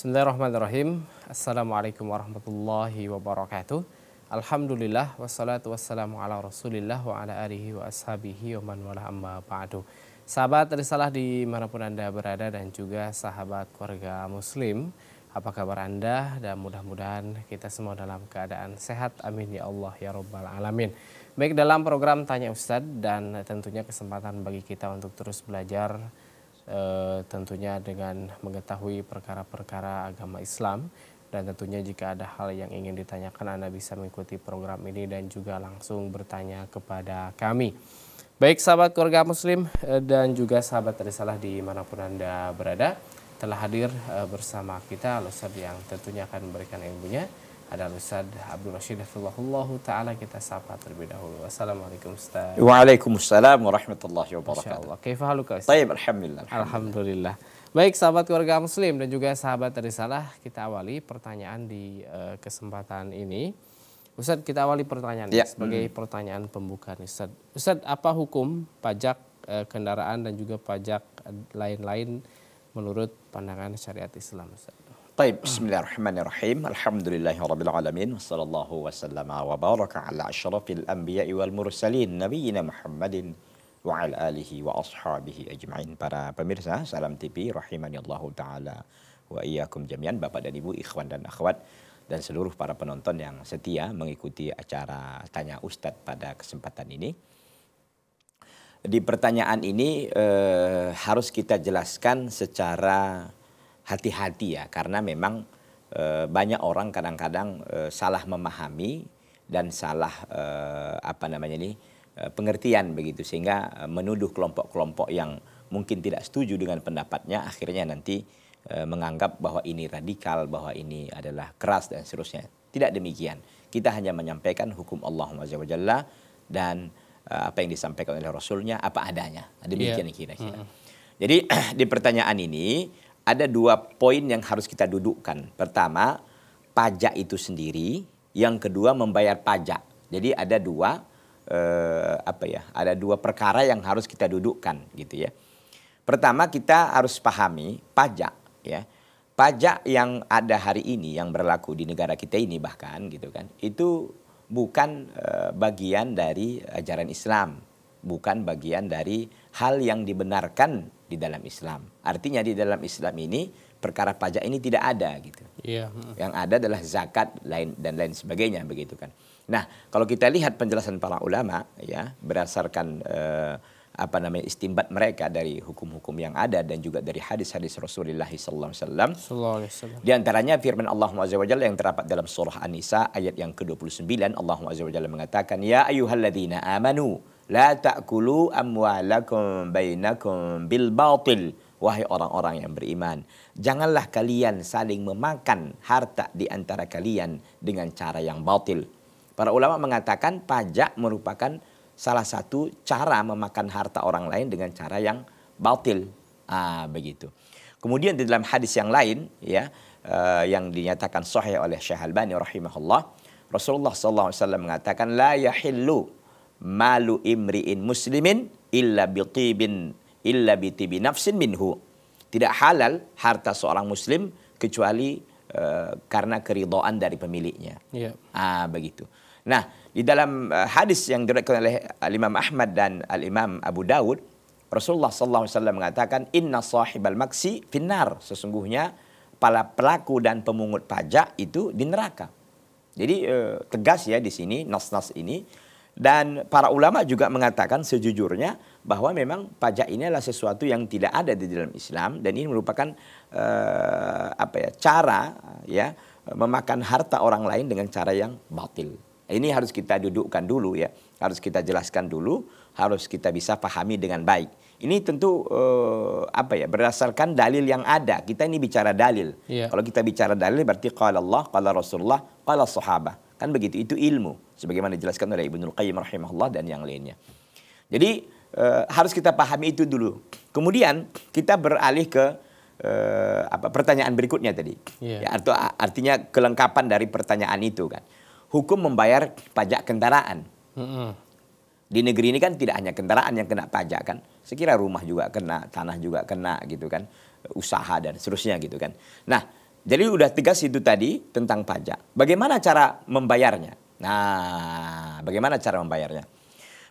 Bismillahirrahmanirrahim. Assalamualaikum warahmatullahi wabarakatuh. Alhamdulillah wassalatu wassalamu ala Rasulillah wa ala alihi wa ashabihi wa man wala amma ba'du. Sahabat risalah dimanapun Anda berada dan juga sahabat keluarga muslim, apa kabar Anda dan mudah-mudahan kita semua dalam keadaan sehat. Amin ya Allah ya Rabbal Alamin. Baik dalam program Tanya Ustadz dan tentunya kesempatan bagi kita untuk terus belajar e, tentunya dengan mengetahui perkara-perkara agama Islam dan tentunya jika ada hal yang ingin ditanyakan Anda bisa mengikuti program ini dan juga langsung bertanya kepada kami. Baik sahabat keluarga muslim eh, dan juga sahabat di manapun Anda berada telah hadir eh, bersama kita Al-Ustaz yang tentunya akan memberikan ilmunya ada Ustaz Abdul Rashid Hafizahullah Ta'ala kita sapa terlebih dahulu. Wassalamualaikum Ustaz. Waalaikumsalam warahmatullahi wabarakatuh. Kaifa haluka Ustaz? Taib, alhamdulillah. Alhamdulillah. Baik sahabat keluarga muslim dan juga sahabat risalah kita awali pertanyaan di uh, kesempatan ini. Ustaz kita awali pertanyaan ya. sebagai hmm. pertanyaan pembuka nih Ustaz. Ustadz apa hukum pajak e, kendaraan dan juga pajak lain-lain menurut pandangan syariat Islam Ustaz? Baik, bismillahirrahmanirrahim. Alhamdulillahi Wassalamu'alaikum alamin. Wassallallahu wasallam wa baraka ala asyrafil anbiya'i wal mursalin. Nabiyina Muhammadin wa ala alihi wa ashabihi ajma'in. Para pemirsa, salam TV, rahimani Allah ta'ala. Wa iyakum jami'an, Bapak dan Ibu, ikhwan dan akhwat dan seluruh para penonton yang setia mengikuti acara Tanya Ustadz pada kesempatan ini di pertanyaan ini eh, harus kita jelaskan secara hati-hati ya karena memang e, banyak orang kadang-kadang e, salah memahami dan salah e, apa namanya ini e, pengertian begitu sehingga e, menuduh kelompok-kelompok yang mungkin tidak setuju dengan pendapatnya akhirnya nanti e, menganggap bahwa ini radikal, bahwa ini adalah keras dan seterusnya. Tidak demikian. Kita hanya menyampaikan hukum Allah Jalla dan e, apa yang disampaikan oleh Rasulnya apa adanya. Nah, demikian iya. kira-kira. Mm Jadi di pertanyaan ini ada dua poin yang harus kita dudukkan. Pertama, pajak itu sendiri. Yang kedua, membayar pajak. Jadi ada dua eh, apa ya? Ada dua perkara yang harus kita dudukkan, gitu ya. Pertama, kita harus pahami pajak, ya. Pajak yang ada hari ini yang berlaku di negara kita ini bahkan gitu kan, itu bukan eh, bagian dari ajaran Islam, bukan bagian dari hal yang dibenarkan di dalam Islam. Artinya di dalam Islam ini perkara pajak ini tidak ada gitu. Yeah. Hmm. Yang ada adalah zakat lain dan lain sebagainya begitu kan. Nah, kalau kita lihat penjelasan para ulama ya berdasarkan uh, apa namanya istimbat mereka dari hukum-hukum yang ada dan juga dari hadis-hadis Rasulullah SAW. Di antaranya firman Allah Azza yang terdapat dalam surah An-Nisa ayat yang ke-29 Allah Azza mengatakan ya ayuhalladzina amanu la ta'kulu amwalakum bainakum bil batil wahai orang-orang yang beriman janganlah kalian saling memakan harta di antara kalian dengan cara yang batil. Para ulama mengatakan pajak merupakan salah satu cara memakan harta orang lain dengan cara yang batil. Ah, begitu. Kemudian di dalam hadis yang lain ya uh, yang dinyatakan sahih oleh Syekh Albani rahimahullah, Rasulullah sallallahu alaihi wasallam mengatakan la yahillu malu imriin muslimin illa bitibin illa bitibi nafsin minhu. Tidak halal harta seorang muslim kecuali uh, karena keridhaan dari pemiliknya. Yeah. Ah, begitu. Nah, di dalam eh, hadis yang diriwayatkan oleh al eh, Imam Ahmad dan Al Imam Abu Dawud, Rasulullah sallallahu alaihi wasallam mengatakan inna sahibal maksi finnar, sesungguhnya para pelaku dan pemungut pajak itu di neraka. Jadi eh, tegas ya di sini nas-nas ini dan para ulama juga mengatakan sejujurnya bahwa memang pajak ini adalah sesuatu yang tidak ada di dalam Islam dan ini merupakan eh, apa ya cara ya memakan harta orang lain dengan cara yang batil. Ini harus kita dudukkan dulu ya, harus kita jelaskan dulu, harus kita bisa pahami dengan baik. Ini tentu eh, apa ya berdasarkan dalil yang ada. Kita ini bicara dalil. Yeah. Kalau kita bicara dalil berarti qala Allah, qala Rasulullah, qala sahabat. Kan begitu itu ilmu sebagaimana dijelaskan oleh Ibnu Qayyim rahimahullah dan yang lainnya. Jadi eh, harus kita pahami itu dulu. Kemudian kita beralih ke eh, apa pertanyaan berikutnya tadi. Yeah. Ya, artinya kelengkapan dari pertanyaan itu kan hukum membayar pajak kendaraan. Mm-hmm. Di negeri ini kan tidak hanya kendaraan yang kena pajak kan, sekira rumah juga kena, tanah juga kena gitu kan, usaha dan seterusnya gitu kan. Nah, jadi udah tegas itu tadi tentang pajak. Bagaimana cara membayarnya? Nah, bagaimana cara membayarnya?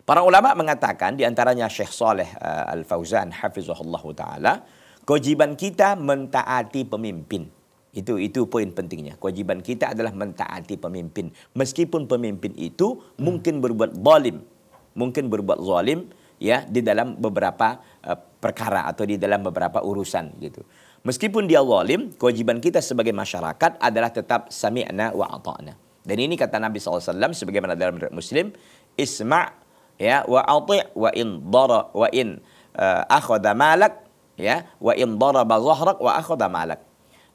Para ulama mengatakan di antaranya Syekh Saleh eh, Al Fauzan hafizahullah taala, kewajiban kita mentaati pemimpin. Itu itu poin pentingnya. Kewajiban kita adalah mentaati pemimpin. Meskipun pemimpin itu hmm. mungkin berbuat zalim, mungkin berbuat zalim ya di dalam beberapa uh, perkara atau di dalam beberapa urusan gitu. Meskipun dia zalim, kewajiban kita sebagai masyarakat adalah tetap sami'na wa ata'na. Dan ini kata Nabi SAW sebagaimana dalam Muslim, isma' ya wa ati' wa in dara wa in uh, akhadha malak ya wa in daraba zahrak wa akhadha malak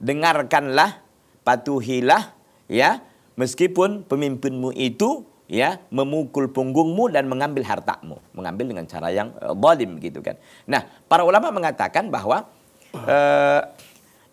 dengarkanlah, patuhilah ya, meskipun pemimpinmu itu ya memukul punggungmu dan mengambil hartamu, mengambil dengan cara yang uh, gitu kan. Nah, para ulama mengatakan bahwa uh,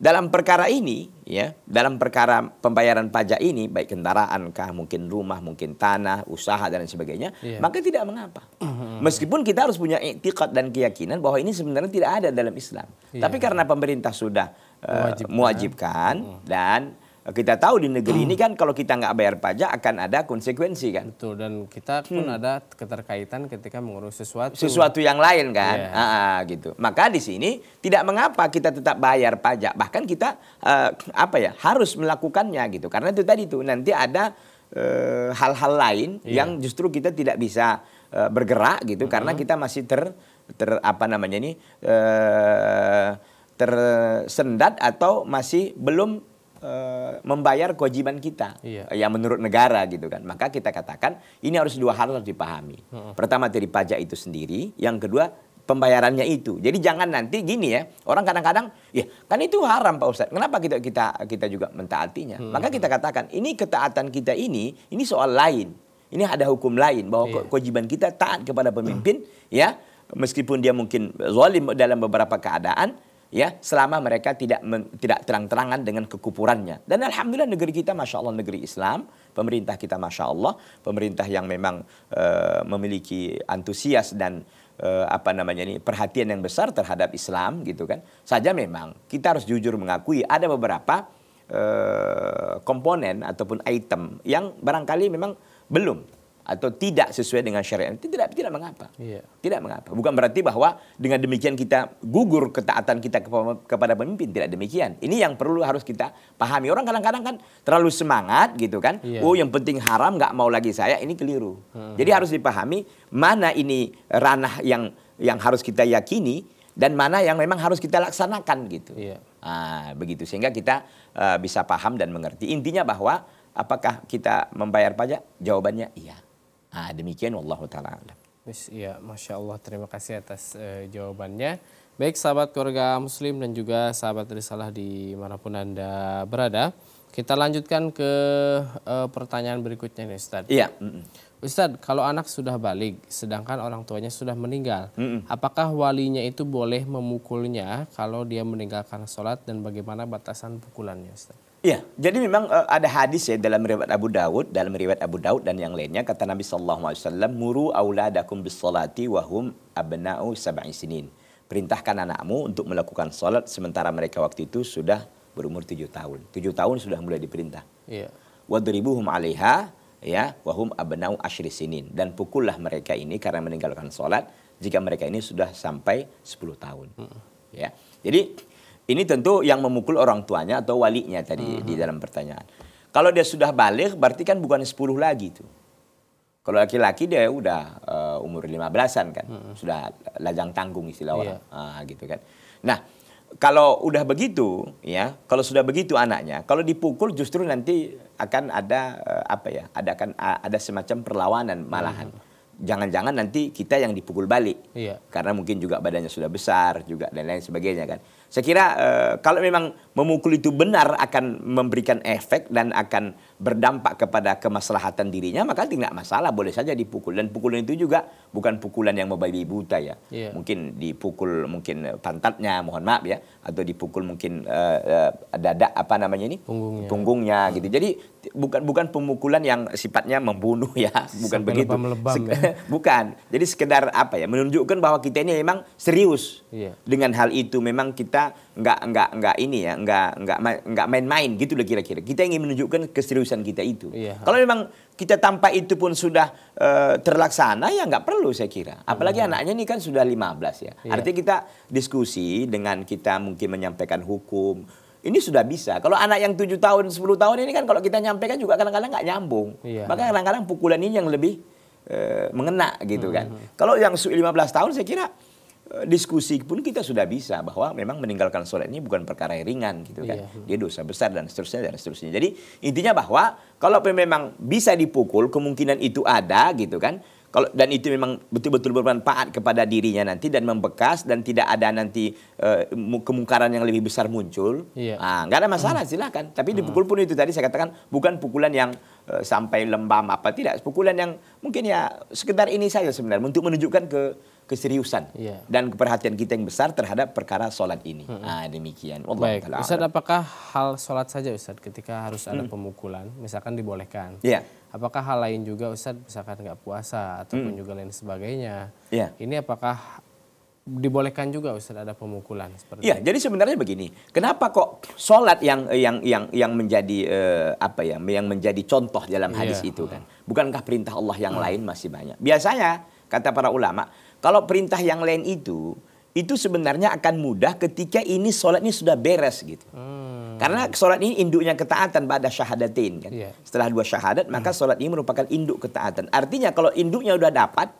dalam perkara ini ya dalam perkara pembayaran pajak ini baik kendaraan kah mungkin rumah mungkin tanah usaha dan sebagainya yeah. maka tidak mengapa mm-hmm. meskipun kita harus punya iktikad dan keyakinan bahwa ini sebenarnya tidak ada dalam Islam yeah. tapi karena pemerintah sudah mewajibkan, mewajibkan hmm. dan kita tahu di negeri hmm. ini kan kalau kita nggak bayar pajak akan ada konsekuensi kan. Betul dan kita pun hmm. ada keterkaitan ketika mengurus sesuatu. Sesuatu yang lain kan, yeah. Iya. Ah, gitu. Maka di sini tidak mengapa kita tetap bayar pajak, bahkan kita uh, apa ya harus melakukannya gitu. Karena itu tadi tuh nanti ada eh, hal-hal uh, lain yeah. yang justru kita tidak bisa uh, bergerak gitu -hmm. karena kita masih ter ter apa namanya ini tersendat atau masih belum eh, membayar kewajiban kita iya. yang menurut negara gitu kan maka kita katakan ini harus dua hal harus dipahami pertama dari pajak itu sendiri yang kedua pembayarannya itu. Jadi jangan nanti gini ya, orang kadang-kadang ya kan itu haram Pak Ustadz. Kenapa kita kita kita juga mentaatinya? Maka kita katakan ini ketaatan kita ini ini soal lain. Ini ada hukum lain bahwa iya. kewajiban kita taat kepada mm. pemimpin ya meskipun dia mungkin zalim dalam beberapa keadaan ya selama mereka tidak men, tidak terang-terangan dengan kekupurannya dan alhamdulillah negeri kita masya Allah negeri Islam pemerintah kita masya Allah pemerintah yang memang uh, memiliki antusias dan uh, apa namanya ini perhatian yang besar terhadap Islam gitu kan. Saja memang kita harus jujur mengakui ada beberapa uh, komponen ataupun item yang barangkali memang belum atau tidak sesuai dengan syariat itu tidak tidak mengapa yeah. tidak mengapa bukan berarti bahwa dengan demikian kita gugur ketaatan kita kepada pemimpin tidak demikian ini yang perlu harus kita pahami orang kadang-kadang kan terlalu semangat gitu kan yeah. oh yang penting haram nggak mau lagi saya ini keliru hmm. jadi harus dipahami mana ini ranah yang yang harus kita yakini dan mana yang memang harus kita laksanakan gitu. Iya. Nah, begitu sehingga kita uh, bisa paham dan mengerti. Intinya bahwa apakah kita membayar pajak? Jawabannya iya. Nah, demikian wallahu taala alam. Ya, masya Allah. Terima kasih atas e, jawabannya. Baik sahabat keluarga muslim dan juga sahabat risalah di manapun anda berada. Kita lanjutkan ke e, pertanyaan berikutnya nih Ustaz. Iya. Mm kalau anak sudah balik sedangkan orang tuanya sudah meninggal, mm -mm. apakah walinya itu boleh memukulnya kalau dia meninggalkan sholat dan bagaimana batasan pukulannya Ustaz? Iya, jadi memang uh, ada hadis ya dalam riwayat Abu Dawud, dalam riwayat Abu Dawud dan yang lainnya kata Nabi Shallallahu Alaihi Wasallam, muru auladakum bisolati wahum abna'u sab'i sinin. Perintahkan anakmu untuk melakukan solat sementara mereka waktu itu sudah berumur tujuh tahun. Tujuh tahun sudah mulai diperintah. Iya. Wadribuhum alaiha ya wahum abna'u ashri sinin dan pukullah mereka ini karena meninggalkan solat jika mereka ini sudah sampai sepuluh tahun. Mm Ya. Jadi ini tentu yang memukul orang tuanya atau walinya tadi -huh. Hmm. di dalam pertanyaan. Kalau dia sudah balik berarti kan bukan 10 lagi tuh. Kalau laki-laki dia udah uh, umur 15-an kan, -huh. Hmm. sudah lajang tanggung istilah orang, yeah. Iya. Uh, gitu kan. Nah, kalau udah begitu ya, kalau sudah begitu anaknya, kalau dipukul justru nanti akan ada uh, apa ya? Ada akan ada semacam perlawanan malahan. -huh. Hmm. jangan-jangan nanti kita yang dipukul balik. Iya. Karena mungkin juga badannya sudah besar juga dan lain sebagainya kan. Saya kira e, kalau memang memukul itu benar akan memberikan efek dan akan berdampak kepada kemaslahatan dirinya, maka tidak masalah, boleh saja dipukul. Dan pukulan itu juga bukan pukulan yang membabi buta ya. Yeah. Mungkin dipukul mungkin pantatnya, mohon maaf ya, atau dipukul mungkin e, eh, e, eh, dada apa namanya ini? Punggungnya. Punggungnya hmm. gitu. Jadi bukan bukan pemukulan yang sifatnya membunuh ya, bukan Sampai begitu. Melebam, Sek ya. bukan. Jadi sekedar apa ya, menunjukkan bahwa kita ini memang serius iya. dengan hal itu. Memang kita nggak nggak nggak ini ya, nggak nggak nggak main-main gitu lah kira-kira. Kita ingin menunjukkan keseriusan kita itu. iya. Kalau memang kita tanpa itu pun sudah e, terlaksana ya nggak perlu saya kira. Apalagi hmm. anaknya ini kan sudah 15 ya. iya. Artinya kita diskusi dengan kita mungkin menyampaikan hukum ini sudah bisa. Kalau anak yang tujuh tahun, sepuluh tahun ini kan kalau kita nyampaikan juga kadang-kadang nggak nyambung. Iya. Maka kadang-kadang pukulan ini yang lebih e, mengena gitu kan. Hmm, hmm, hmm. Kalau yang lima belas tahun saya kira e, diskusi pun kita sudah bisa bahwa memang meninggalkan sholat ini bukan perkara yang ringan gitu kan. Iya. Dia dosa besar dan seterusnya dan seterusnya. Jadi intinya bahwa kalau memang bisa dipukul kemungkinan itu ada gitu kan kalau dan itu memang betul-betul bermanfaat kepada dirinya nanti dan membekas dan tidak ada nanti uh, kemungkaran yang lebih besar muncul iya. nah, nggak ada masalah hmm. silakan tapi dipukul ah. pun itu tadi saya katakan bukan pukulan yang uh, sampai lembam apa tidak pukulan yang mungkin ya sekedar ini saja sebenarnya untuk menunjukkan ke keseriusan iya. dan keperhatian kita yang besar terhadap perkara sholat ini hmm. nah, demikian Baik. Ustaz apakah hal sholat saja Ustaz ketika harus ada hmm. pemukulan misalkan dibolehkan yeah apakah hal lain juga Ustadz misalkan nggak puasa ataupun hmm. juga lain sebagainya. Ya. Ini apakah dibolehkan juga Ustadz ada pemukulan seperti Iya, jadi sebenarnya begini. Kenapa kok sholat yang yang yang yang menjadi uh, apa ya, yang menjadi contoh dalam iya. hadis ya. itu kan? Iya. Bukankah perintah Allah yang hmm. lain masih banyak? Biasanya kata para ulama, kalau perintah yang lain itu itu sebenarnya akan mudah ketika ini sholatnya sudah beres gitu. Hmm. Karena sholat ini induknya ketaatan pada syahadatin kan. Yeah. Setelah dua syahadat maka hmm. sholat ini merupakan induk ketaatan. Artinya kalau induknya udah dapat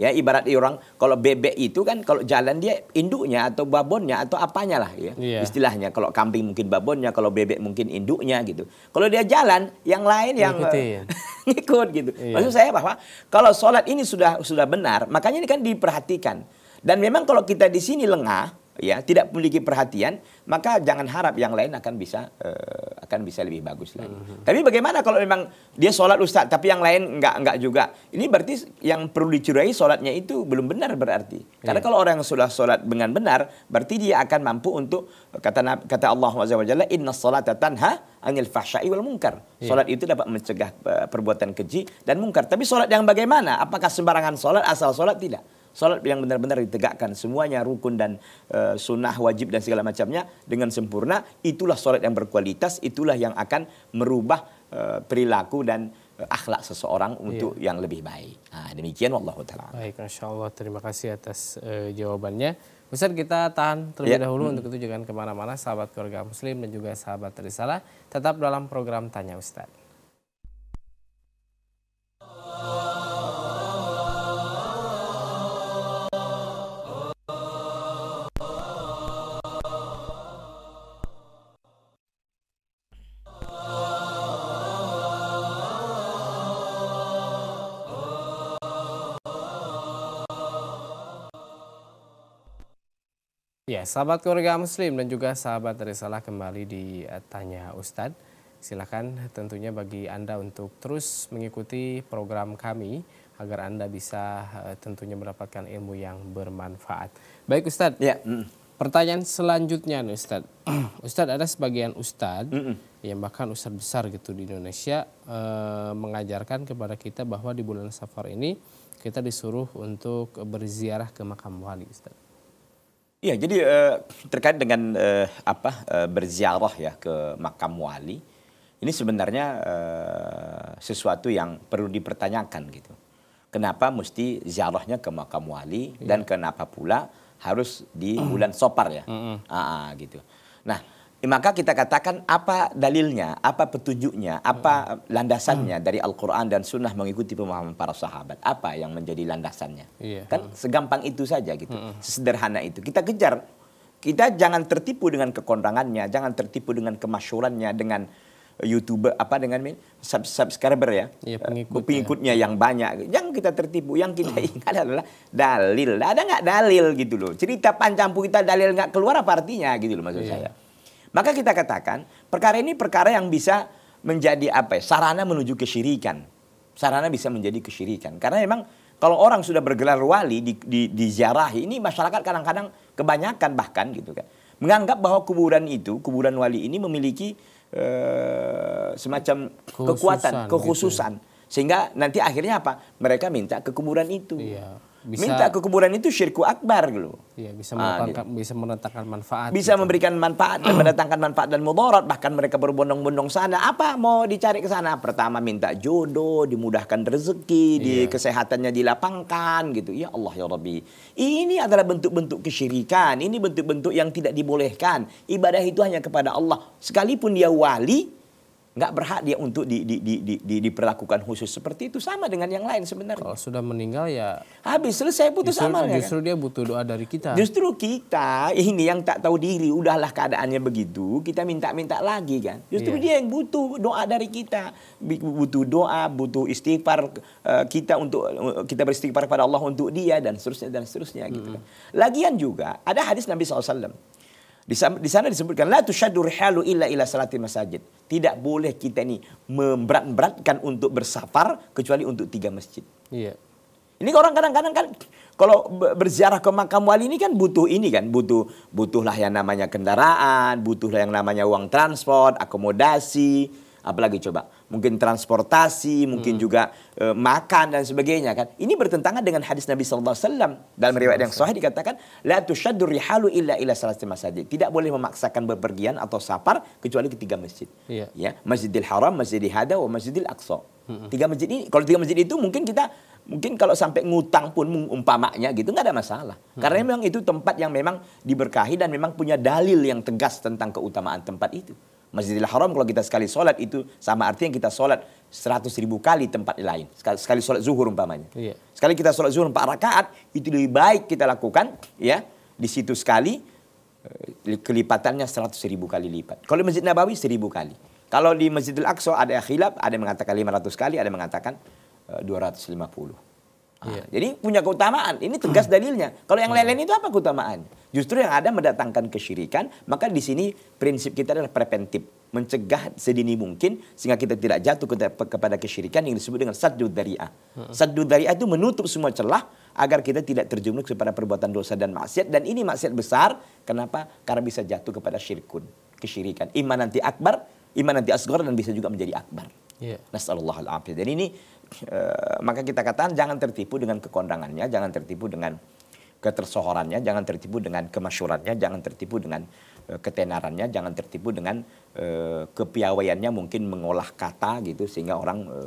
ya ibarat orang kalau bebek itu kan kalau jalan dia induknya atau babonnya atau apanya lah ya yeah. istilahnya kalau kambing mungkin babonnya kalau bebek mungkin induknya gitu kalau dia jalan yang lain yang ikut, ya? ikut gitu yeah. maksud saya bahwa kalau sholat ini sudah sudah benar makanya ini kan diperhatikan dan memang kalau kita di sini lengah ya tidak memiliki perhatian maka jangan harap yang lain akan bisa uh, akan bisa lebih bagus lagi. Mm-hmm. Tapi bagaimana kalau memang dia sholat ustaz tapi yang lain nggak nggak juga? Ini berarti yang perlu dicurigai sholatnya itu belum benar berarti. Karena yeah. kalau orang yang sudah sholat dengan benar berarti dia akan mampu untuk kata kata Allah Subhanahu inna sholata tanha anil fahsyai wal munkar. Yeah. Sholat itu dapat mencegah eh, perbuatan keji dan mungkar. Tapi sholat yang bagaimana? Apakah sembarangan sholat asal sholat tidak? Salat yang benar-benar ditegakkan semuanya rukun dan e, sunnah wajib dan segala macamnya dengan sempurna itulah salat yang berkualitas itulah yang akan merubah e, perilaku dan eh, akhlak seseorang iya. untuk iya. yang lebih baik. Nah, demikian wallahu taala. Baik, insyaallah terima kasih atas e, jawabannya. Ustaz kita tahan terlebih ya. dahulu hmm. untuk itu jangan kemana-mana sahabat keluarga muslim dan juga sahabat risalah tetap dalam program Tanya Ustaz. Ya, sahabat keluarga muslim dan juga sahabat dari salah kembali di Tanya Ustadz. Silakan tentunya bagi Anda untuk terus mengikuti program kami agar Anda bisa eh, tentunya mendapatkan ilmu yang bermanfaat. Baik Ustadz, ya. pertanyaan selanjutnya nih Ustadz. Ustadz ada sebagian Ustadz yang bahkan Ustadz besar gitu di Indonesia eh, mengajarkan kepada kita bahwa di bulan safar ini kita disuruh untuk berziarah ke makam wali Ustadz. Ya, jadi uh, terkait dengan uh, apa uh, berziarah ya ke makam wali, ini sebenarnya uh, sesuatu yang perlu dipertanyakan gitu. Kenapa mesti ziarahnya ke makam wali dan iya. kenapa pula harus di bulan sopar ya, mm -hmm. Aa, ah, ah, gitu. Nah, Eh, maka kita katakan apa dalilnya, apa petunjuknya, apa hmm. landasannya hmm. dari Al-Quran dan Sunnah mengikuti pemahaman para sahabat. Apa yang menjadi landasannya? Yeah. Kan hmm. segampang itu saja gitu, hmm. sesederhana itu. Kita kejar, kita jangan tertipu dengan kekondangannya, jangan tertipu dengan kemasyurannya, dengan youtuber apa dengan sub subscriber ya, ya pengikut pengikutnya ya. yang hmm. banyak jangan kita tertipu yang kita hmm. ingat adalah dalil ada nggak dalil gitu loh cerita panjang kita dalil nggak keluar apa artinya gitu loh maksud yeah. saya maka kita katakan perkara ini perkara yang bisa menjadi apa ya, sarana menuju kesyirikan. Sarana bisa menjadi kesyirikan. Karena memang kalau orang sudah bergelar wali di, di, diziarahi ini masyarakat kadang-kadang kebanyakan bahkan gitu kan. Menganggap bahwa kuburan itu, kuburan wali ini memiliki eh, semacam kekuatan, gitu ya. kekhususan. Gitu. Sehingga nanti akhirnya apa? Mereka minta ke kuburan itu. Iya bisa, minta kekuburan itu syirku akbar gitu. Iya, bisa ah, gitu. bisa manfaat. Bisa gitu. memberikan manfaat dan mendatangkan manfaat dan mudarat, bahkan mereka berbondong-bondong sana. Apa mau dicari ke sana? Pertama minta jodoh, dimudahkan rezeki, iya. di kesehatannya dilapangkan gitu. Ya Allah ya Rabbi. Ini adalah bentuk-bentuk kesyirikan, ini bentuk-bentuk yang tidak dibolehkan. Ibadah itu hanya kepada Allah. Sekalipun dia wali, nggak berhak dia untuk di, di, di, di, di, diperlakukan khusus seperti itu sama dengan yang lain sebenarnya. Kalau sudah meninggal ya habis selesai putus justru, amalnya. Kan? Justru dia butuh doa dari kita. Justru kita ini yang tak tahu diri udahlah keadaannya begitu kita minta-minta lagi kan. Justru yeah. dia yang butuh doa dari kita butuh doa butuh istighfar eh, kita untuk eh, kita beristighfar kepada Allah untuk dia dan seterusnya dan seterusnya -hmm. gitu. Kan? Lagian juga ada hadis Nabi saw di sana disebutkan la tusyaddu rihalu illa ila salatil masajid. Tidak boleh kita ini memberat-beratkan untuk bersafar kecuali untuk tiga masjid. Iya. Ini orang kadang-kadang kan kalau berziarah ke makam wali ini kan butuh ini kan, butuh butuhlah yang namanya kendaraan, butuhlah yang namanya uang transport, akomodasi, apalagi coba mungkin transportasi, mungkin hmm. juga e, makan dan sebagainya kan. Ini bertentangan dengan hadis Nabi sallallahu alaihi wasallam dalam riwayat yang sahih dikatakan la tusyaddu rihalu illa ila salati masjid Tidak boleh memaksakan bepergian atau safar kecuali ke tiga masjid. Yeah. Ya, Masjidil Haram, Masjidil Hada, wa Masjidil Aqsa. Hmm. Tiga masjid ini, kalau tiga masjid itu mungkin kita mungkin kalau sampai ngutang pun umpamanya gitu nggak ada masalah hmm. karena memang itu tempat yang memang diberkahi dan memang punya dalil yang tegas tentang keutamaan tempat itu Masjidil Haram kalau kita sekali sholat itu sama artinya kita sholat seratus ribu kali tempat lain. Sekali, sekali sholat zuhur umpamanya. Iya. Sekali kita sholat zuhur 4 rakaat itu lebih baik kita lakukan ya di situ sekali eh, kelipatannya seratus ribu kali lipat. Kalau di Masjid Nabawi seribu kali. Kalau di Masjidil Aqsa ada khilaf, ada yang mengatakan ratus kali, ada yang mengatakan eh, puluh. Iya. Nah, jadi punya keutamaan. Ini tegas hmm. dalilnya. Kalau yang hmm. lain-lain itu apa keutamaan? Justru yang ada mendatangkan kesyirikan, maka di sini prinsip kita adalah preventif, mencegah sedini mungkin sehingga kita tidak jatuh kepada kesyirikan yang disebut dengan saddu dari'ah. Hmm. Saddu dari'ah itu menutup semua celah agar kita tidak terjumlah kepada perbuatan dosa dan maksiat dan ini maksiat besar. Kenapa? Karena bisa jatuh kepada syirkun, kesyirikan. Iman nanti akbar, iman nanti asghar dan bisa juga menjadi akbar. Yeah. Nasallahu al-afiyah. Dan ini Eh, maka kita katakan jangan tertipu dengan kekondangannya, jangan tertipu dengan ketersohorannya, jangan tertipu dengan kemasyurannya, jangan tertipu dengan e, ketenarannya, jangan tertipu dengan e, kepiawaiannya mungkin mengolah kata gitu sehingga orang e,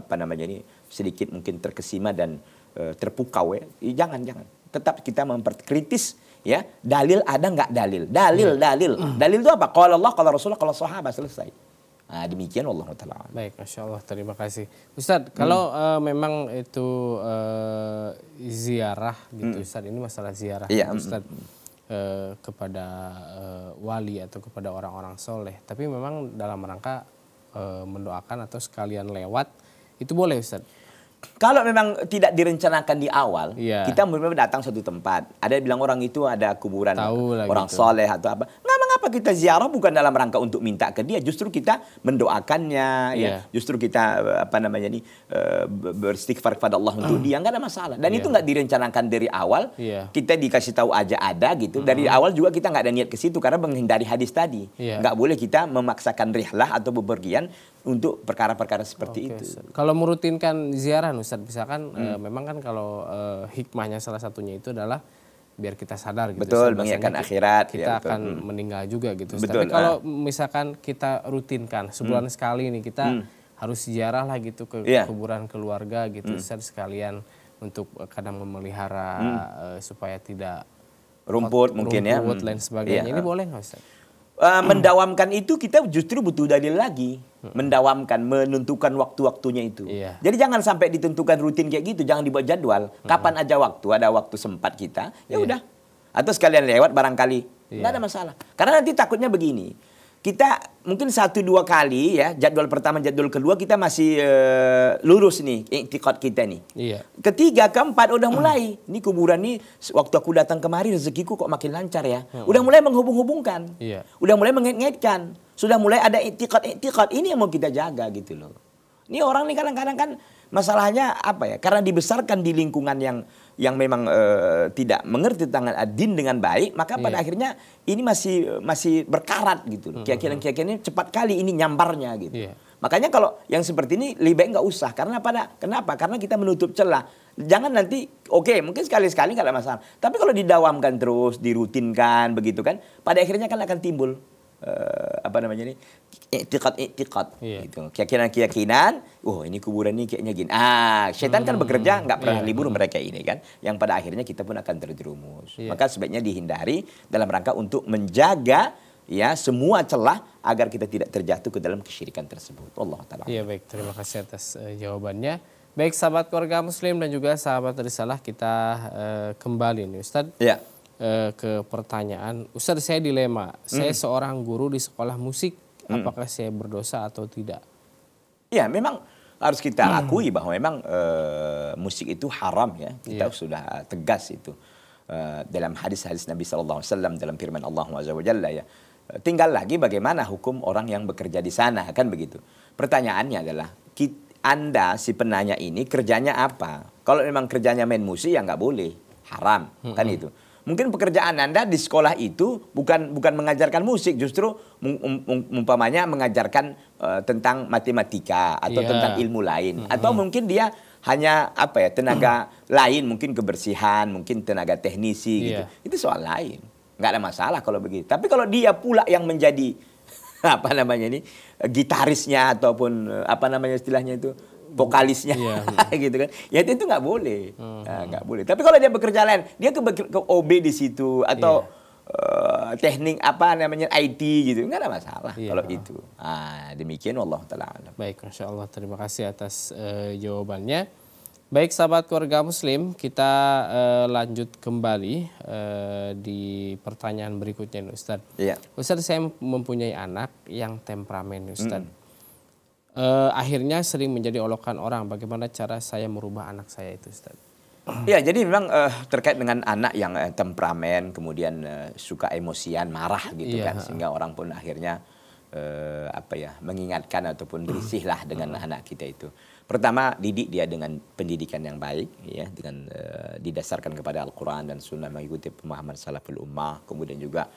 apa namanya ini sedikit mungkin terkesima dan e, terpukau ya. Jangan jangan. Tetap kita memperkritis ya dalil ada nggak dalil dalil iya. dalil dalil itu apa kalau Allah kalau Rasulullah kalau sahabat selesai Nah, demikian Allah taala. Baik, masya Allah, terima kasih, Ustadz. Hmm. Kalau uh, memang itu uh, ziarah gitu, hmm. Ustadz ini masalah ziarah, iya, gitu, hmm, Ustadz hmm. uh, kepada uh, wali atau kepada orang-orang soleh. Tapi memang dalam rangka uh, mendoakan atau sekalian lewat itu boleh, Ustadz kalau memang tidak direncanakan di awal, yeah. kita memang datang satu tempat. Ada bilang orang itu ada kuburan orang gitu. soleh atau apa, nggak Kenapa kita ziarah bukan dalam rangka untuk minta ke dia, justru kita mendoakannya, yeah. ya, iya. justru kita eh, apa namanya ini eh, beristighfar kepada Allah untuk uh. dia, nggak ada masalah. Dan yeah. itu nggak direncanakan dari awal, yeah. kita dikasih tahu aja ada gitu. Dari hmm. awal juga kita nggak ada niat ke situ karena menghindari hadis tadi, yeah. nggak boleh kita memaksakan rihlah atau bepergian untuk perkara-perkara seperti okay. itu. Kalau merutinkan ziarah, Ustaz, misalkan eh, hmm. e, memang kan kalau e, hikmahnya salah satunya itu adalah biar kita sadar gitu. Betul, mengingatkan akhirat. Ya, kita ya, akan hmm. meninggal juga gitu. Betul, Tapi kalau ah. misalkan kita rutinkan sebulan hmm. sekali nih kita hmm. harus sejarah lah gitu ke yeah. kuburan keluarga gitu hmm. sekalian untuk eh, kadang memelihara hmm. uh, supaya tidak rumput mungkin rumput, ya. Rumput hmm. lain sebagainya. Yeah. Ini ah. boleh nggak Ustaz? uh, mendawamkan itu kita justru butuh dalil lagi mendawamkan menentukan waktu-waktunya itu. Iya. Jadi jangan sampai ditentukan rutin kayak gitu, jangan dibuat jadwal. Kapan aja waktu ada waktu sempat kita, ya iya. udah. Atau sekalian lewat barangkali. Iya. Nggak ada masalah. Karena nanti takutnya begini, kita mungkin satu dua kali ya jadwal pertama jadwal kedua kita masih uh, lurus nih tikot kita nih. Iya. Ketiga keempat udah mulai. Mm. Ini kuburan nih waktu aku datang kemari rezekiku kok makin lancar ya. Mm. Udah mulai menghubung-hubungkan. Iya. Udah mulai mengait-ngaitkan. Sudah mulai ada iktikad tikot ini yang mau kita jaga gitu loh. Ini orang nih kadang-kadang kan masalahnya apa ya? Karena dibesarkan di lingkungan yang yang memang e, tidak mengerti tentang Adin dengan baik, maka pada yeah. akhirnya ini masih masih berkarat gitu. Keyakinan-keyakinan hmm, hmm. ini cepat kali ini nyambarnya gitu. Yeah. Makanya kalau yang seperti ini lebih baik nggak usah karena pada kenapa? Karena kita menutup celah. Jangan nanti oke okay, mungkin sekali-sekali nggak ada masalah. Tapi kalau didawamkan terus, dirutinkan begitu kan, pada akhirnya kan akan timbul uh, apa namanya ini iktikat-iktikat yeah. gitu. Keyakinan-keyakinan, oh ini kuburan ini kayaknya gini. Ah, setan kan hmm. kan bekerja nggak pernah yeah. libur mereka ini kan. Yang pada akhirnya kita pun akan terjerumus. Yeah. Maka sebaiknya dihindari dalam rangka untuk menjaga ya semua celah agar kita tidak terjatuh ke dalam kesyirikan tersebut. Allah taala. Ya baik, terima kasih atas uh, jawabannya. Baik sahabat keluarga muslim dan juga sahabat risalah kita uh, kembali nih Ustad ya eh, ke pertanyaan, Ustaz saya dilema, hmm. saya seorang guru di sekolah musik, hmm. apakah saya berdosa atau tidak? Ya memang harus kita hmm. akui bahwa memang uh, musik itu haram ya kita yeah. sudah tegas itu uh, dalam hadis-hadis Nabi saw dalam firman Allah Wajalla ya tinggal lagi bagaimana hukum orang yang bekerja di sana kan begitu pertanyaannya adalah anda si penanya ini kerjanya apa kalau memang kerjanya main musik ya nggak boleh haram kan hmm. kan itu Mungkin pekerjaan Anda di sekolah itu bukan bukan mengajarkan musik, justru umpamanya mengajarkan uh, tentang matematika atau yeah. tentang ilmu lain mm -hmm. atau mungkin dia hanya apa ya tenaga lain mungkin kebersihan mungkin tenaga teknisi yeah. gitu itu soal lain nggak ada masalah kalau begitu tapi kalau dia pula yang menjadi apa namanya ini gitarisnya ataupun eh, apa namanya istilahnya itu vokalisnya yeah. Iya. gitu kan ya itu nggak boleh hmm, nah, hmm. nggak boleh tapi kalau dia bekerja lain dia ke, ke OB di situ atau yeah. Iya. Uh, teknik apa namanya IT gitu nggak ada masalah yeah, kalau itu ah, demikian Allah taala baik masya Allah terima kasih atas uh, jawabannya baik sahabat keluarga muslim kita uh, lanjut kembali uh, di pertanyaan berikutnya Ustadz iya. Ustadz saya mempunyai anak yang temperamen Ustadz mm eh, akhirnya sering menjadi olokan orang. Bagaimana cara saya merubah anak saya itu, Ustaz? Ya, jadi memang uh, terkait dengan anak yang uh, temperamen, kemudian uh, suka emosian, marah gitu yeah. kan, sehingga orang pun akhirnya uh, apa ya mengingatkan ataupun berisih dengan mm. anak kita itu. Pertama, didik dia dengan pendidikan yang baik, ya, dengan uh, didasarkan kepada Al-Quran dan Sunnah mengikuti pemahaman salaful ummah, kemudian juga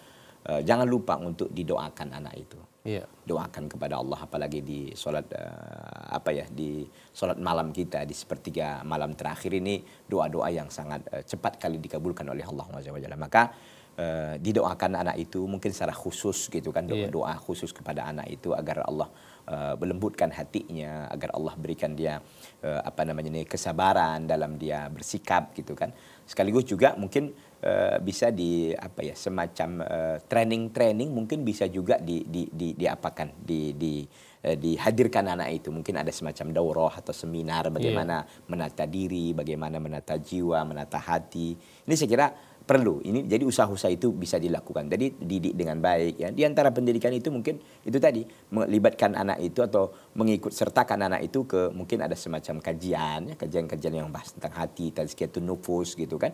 jangan lupa untuk didoakan anak itu. Yeah. Doakan kepada Allah apalagi di sholat uh, eh, apa ya di sholat malam kita di sepertiga malam terakhir ini doa-doa yang sangat uh, cepat kali dikabulkan oleh Allah Subhanahu Maka uh, didoakan anak itu mungkin secara khusus gitu kan doa, iya. doa khusus kepada anak itu agar Allah uh, melembutkan hatinya agar Allah berikan dia uh, apa namanya ini kesabaran dalam dia bersikap gitu kan. Sekaligus juga mungkin Eh, bisa di apa ya semacam eh, training training training mungkin bisa juga di di di diapakan di di uh, dihadirkan anak itu mungkin ada semacam daurah atau seminar bagaimana yeah. menata diri bagaimana menata jiwa menata hati ini saya kira perlu ini jadi usaha-usaha itu bisa dilakukan jadi didik dengan baik ya di antara pendidikan itu mungkin itu tadi melibatkan anak itu atau mengikut sertakan anak itu ke mungkin ada semacam kajian ya, kajian-kajian yang bahas tentang hati tazkiyatun nufus gitu kan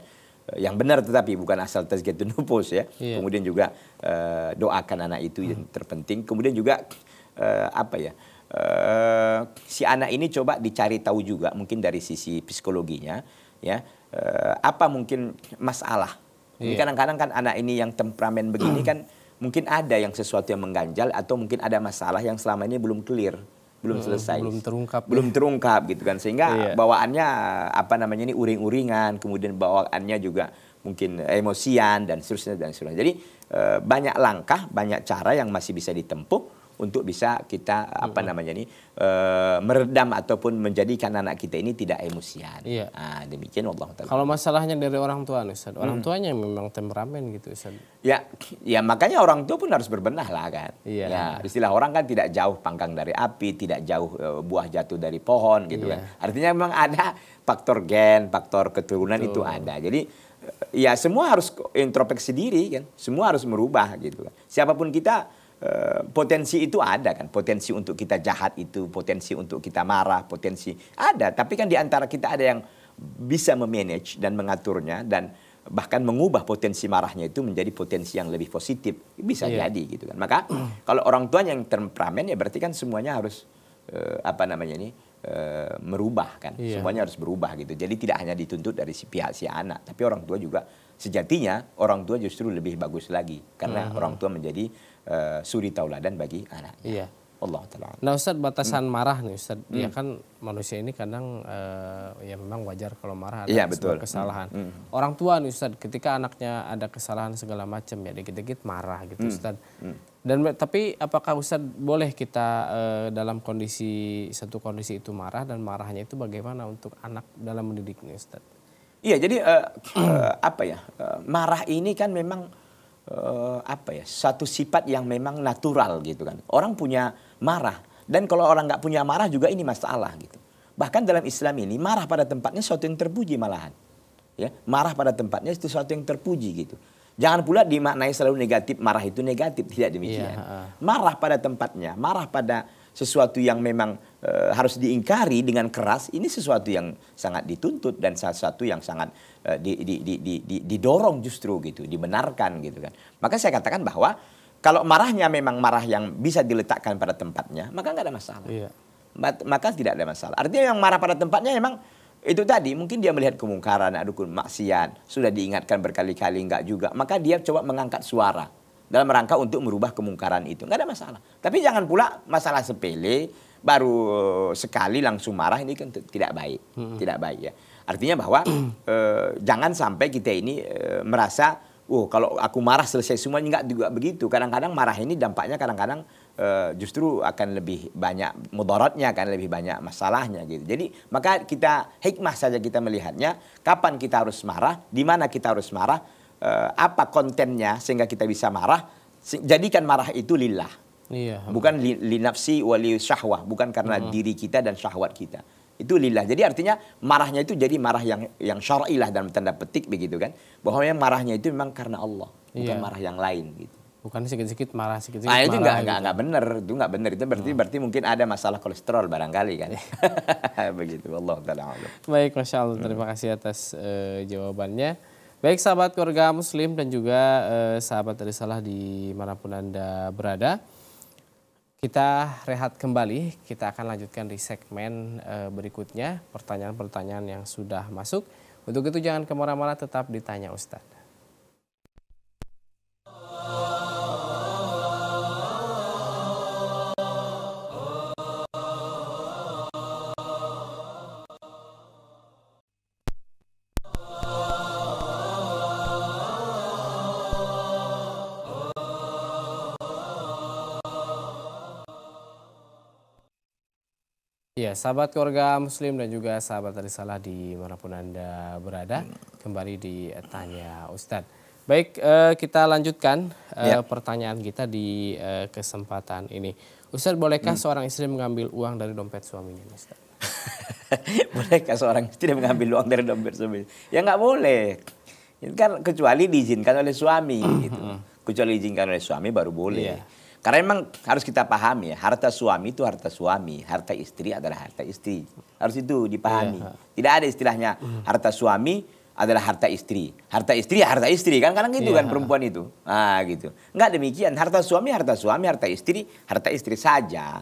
yang benar tetapi bukan asal tes tazkiyatun nufus ya. Yeah. Kemudian juga uh, doakan anak itu hmm. yang terpenting. Kemudian juga uh, apa ya? Uh, si anak ini coba dicari tahu juga mungkin dari sisi psikologinya ya. Uh, apa mungkin masalah? Yeah. Kadang-kadang kan anak ini yang temperamen begini kan mungkin ada yang sesuatu yang mengganjal atau mungkin ada masalah yang selama ini belum clear belum selesai belum terungkap ya. belum terungkap gitu kan sehingga iya. bawaannya apa namanya ini uring-uringan kemudian bawaannya juga mungkin emosian dan seterusnya dan seterusnya jadi eh, banyak langkah banyak cara yang masih bisa ditempuh untuk bisa kita hmm. apa namanya ini uh, meredam ataupun menjadikan anak kita ini tidak emosian. Iya. Nah, demikian Allah Taala. Kalau masalahnya dari orang tua Ustaz, orang hmm. tuanya memang temperamen gitu Ustaz. Ya, ya makanya orang tua pun harus berbenah lah kan. Iya. Ya, istilah orang kan tidak jauh panggang dari api, tidak jauh eh, buah jatuh dari pohon gitu iya. kan. Artinya memang ada faktor gen, faktor keturunan Betul. itu ada. Jadi eh, ya semua harus introspeksi diri kan semua harus merubah gitu kan siapapun kita Eh, potensi itu ada kan, potensi untuk kita jahat itu, potensi untuk kita marah, potensi ada. Tapi kan di antara kita ada yang bisa memanage dan mengaturnya dan bahkan mengubah potensi marahnya itu menjadi potensi yang lebih positif bisa yeah. jadi gitu kan. Maka kalau orang tua yang temperamen ya berarti kan semuanya harus uh, apa namanya ini uh, merubah kan. Yeah. Semuanya harus berubah gitu. Jadi tidak hanya dituntut dari si pihak si anak, tapi orang tua juga sejatinya orang tua justru lebih bagus lagi karena mm -hmm. orang tua menjadi Eh, suri tauladan bagi anaknya. Iya. Allah taala. Nah Ustaz batasan hmm. marah nih Ustaz, hmm. ya kan manusia ini kadang uh, ya memang wajar kalau marah ada ya, betul. kesalahan. Hmm. Hmm. Orang tua nih Ustaz, ketika anaknya ada kesalahan segala macam ya dikit-dikit marah gitu hmm. Ustaz. Hmm. Dan tapi apakah Ustaz boleh kita uh, dalam kondisi satu kondisi itu marah dan marahnya itu bagaimana untuk anak dalam mendidiknya Ustaz? Iya, jadi uh, uh, apa ya? Uh, marah ini kan memang uh, apa ya satu sifat yang memang natural gitu kan orang punya marah dan kalau orang nggak punya marah juga ini masalah gitu bahkan dalam Islam ini marah pada tempatnya sesuatu yang terpuji malahan ya marah pada tempatnya itu sesuatu yang terpuji gitu jangan pula dimaknai selalu negatif marah itu negatif tidak demikian yeah. Iya, marah pada tempatnya marah pada sesuatu yang memang e, harus diingkari dengan keras ini sesuatu yang sangat dituntut dan sesuatu yang sangat e, di, di, di, di, di, didorong justru gitu dibenarkan gitu kan maka saya katakan bahwa kalau marahnya memang marah yang bisa diletakkan pada tempatnya maka nggak ada masalah iya. maka tidak ada masalah artinya yang marah pada tempatnya memang itu tadi mungkin dia melihat kemungkaran adukun maksiat sudah diingatkan berkali-kali enggak juga maka dia coba mengangkat suara dalam rangka untuk merubah kemungkaran itu nggak ada masalah tapi jangan pula masalah sepele baru eh, sekali langsung marah ini kan tidak baik hmm. tidak baik ya artinya bahwa e, jangan sampai kita ini e, merasa oh kalau aku marah selesai semuanya nggak juga begitu kadang-kadang marah ini dampaknya kadang-kadang e, justru akan lebih banyak mudaratnya akan lebih banyak masalahnya gitu jadi maka kita hikmah saja kita melihatnya kapan kita harus marah di mana kita harus marah uh, apa kontennya sehingga kita bisa marah jadikan marah itu lillah iya, bukan li, li nafsi wali syahwah bukan karena -hmm. diri kita dan syahwat kita itu lillah jadi artinya marahnya itu jadi marah yang yang syar'ilah dan dalam tanda petik begitu kan bahwa yang marahnya itu memang karena Allah bukan iya. marah yang lain gitu bukan sedikit-sedikit marah sedikit-sedikit nah, gitu. itu nggak nggak nggak benar itu nggak benar itu berarti hmm. berarti mungkin ada masalah kolesterol barangkali kan iya. begitu Allah taala baik masya Allah hmm. terima kasih atas uh, jawabannya Baik sahabat keluarga muslim dan juga eh, sahabat di manapun Anda berada. Kita rehat kembali, kita akan lanjutkan di segmen eh, berikutnya pertanyaan-pertanyaan yang sudah masuk. Untuk itu jangan kemana-mana tetap ditanya Ustadz. sahabat keluarga muslim dan juga sahabat tadi salah di manapun Anda berada, kembali di Tanya Ustadz. Baik, eh, kita lanjutkan eh, ya. pertanyaan kita di eh, kesempatan ini. Ustadz, bolehkah hmm. seorang istri mengambil uang dari dompet suaminya, Ustadz? bolehkah seorang istri mengambil uang dari dompet suaminya? Ya nggak boleh. Ini Kan kecuali diizinkan oleh suami gitu. Hmm. Kecuali diizinkan oleh suami baru boleh. Ya. Karena memang harus kita pahami ya, harta suami itu harta suami, harta istri adalah harta istri. Harus itu dipahami. Yeah. Tidak ada istilahnya harta suami adalah harta istri. Harta istri ya harta istri kan kadang gitu yeah. kan perempuan itu. Ah gitu. Enggak demikian, harta suami harta suami, harta istri harta istri saja.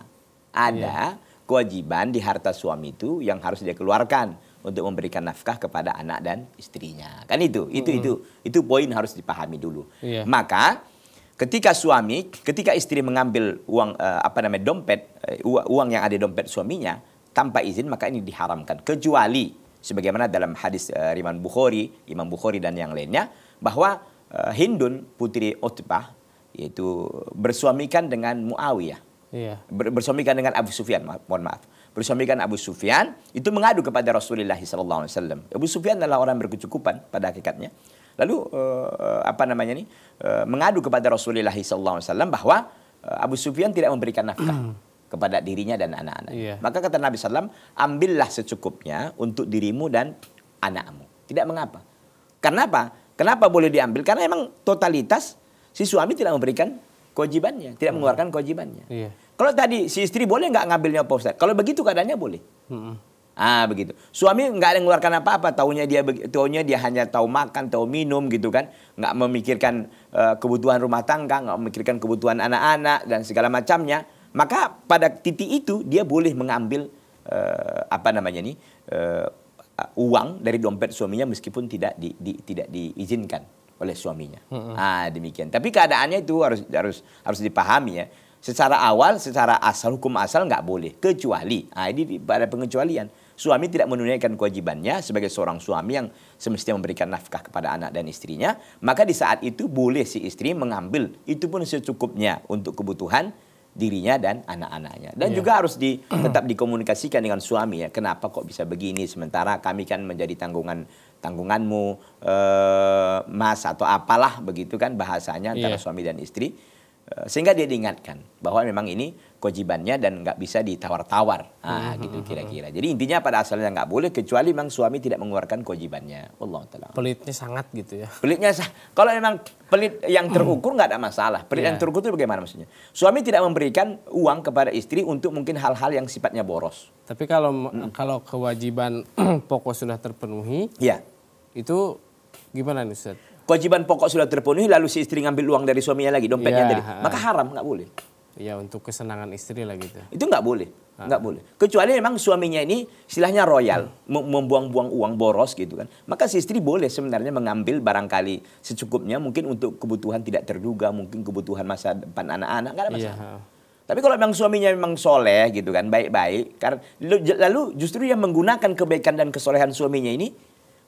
Ada yeah. kewajiban di harta suami itu yang harus dia keluarkan untuk memberikan nafkah kepada anak dan istrinya. Kan itu, itu mm. itu itu, poin harus dipahami dulu. Yeah. Maka ketika suami, ketika istri mengambil uang uh, apa namanya dompet, uh, uang yang ada dompet suaminya tanpa izin maka ini diharamkan kecuali sebagaimana dalam hadis uh, eh, Imam Bukhari, Imam Bukhari dan yang lainnya bahwa uh, Hindun putri Utbah yaitu bersuamikan dengan Muawiyah. Iya. bersuamikan dengan Abu Sufyan, ma mohon maaf. Bersuamikan Abu Sufyan itu mengadu kepada Rasulullah SAW. Abu Sufyan adalah orang berkecukupan pada hakikatnya lalu uh, apa namanya nih eh, uh, mengadu kepada Rasulullah SAW bahwa uh, Abu Sufyan tidak memberikan nafkah hmm. kepada dirinya dan anak anak iya. Yeah. Maka kata Nabi SAW, ambillah secukupnya untuk dirimu dan anakmu. Tidak mengapa. Kenapa? Kenapa boleh diambil? Karena emang totalitas si suami tidak memberikan kewajibannya, tidak hmm. mengeluarkan kewajibannya. Yeah. Kalau tadi si istri boleh nggak ngambilnya Pak Ustaz? Kalau begitu keadaannya boleh. Mm -hmm. Ah begitu. Suami nggak ada mengeluarkan apa-apa. tahunya dia tahunya dia hanya tahu makan, tahu minum gitu kan. Nggak memikirkan uh, kebutuhan rumah tangga, nggak memikirkan kebutuhan anak-anak dan segala macamnya. Maka pada titik itu dia boleh mengambil uh, apa namanya nih eh, uh, uang dari dompet suaminya meskipun tidak di, di, tidak diizinkan oleh suaminya. Hmm. Ah demikian. Tapi keadaannya itu harus harus harus dipahami ya. Secara awal, secara asal hukum asal nggak boleh kecuali. Ah ini pada pengecualian Suami tidak menunaikan kewajibannya sebagai seorang suami yang semestinya memberikan nafkah kepada anak dan istrinya, maka di saat itu boleh si istri mengambil itu pun secukupnya untuk kebutuhan dirinya dan anak-anaknya. Dan yeah. juga harus di, tetap dikomunikasikan dengan suami ya. Kenapa kok bisa begini sementara kami kan menjadi tanggungan tanggunganmu eh, mas atau apalah begitu kan bahasanya antara yeah. suami dan istri. Eh, sehingga dia diingatkan bahwa memang ini kewajibannya dan nggak bisa ditawar-tawar nah, gitu hmm, kira-kira jadi intinya pada asalnya nggak boleh kecuali memang suami tidak mengeluarkan kewajibannya Allah taala pelitnya sangat gitu ya pelitnya kalau memang pelit yang terukur nggak ada masalah pelit yeah. yang iya. terukur itu bagaimana maksudnya suami tidak memberikan uang kepada istri untuk mungkin hal-hal yang sifatnya boros tapi kalau hmm. kalau kewajiban pokok sudah terpenuhi ya yeah. itu gimana nih Ustaz? kewajiban pokok sudah terpenuhi lalu si istri ngambil uang dari suaminya lagi dompetnya yeah. tadi maka haram nggak boleh Ya untuk kesenangan istri lah gitu. Itu nggak boleh, ah. nggak boleh. Kecuali memang suaminya ini istilahnya royal, hmm. membuang-buang uang boros gitu kan. Maka si istri boleh sebenarnya mengambil barangkali secukupnya mungkin untuk kebutuhan tidak terduga, mungkin kebutuhan masa depan anak-anak nggak ada iya, masalah. Ya. Tapi kalau memang suaminya memang soleh gitu kan, baik-baik, lalu justru yang menggunakan kebaikan dan kesolehan suaminya ini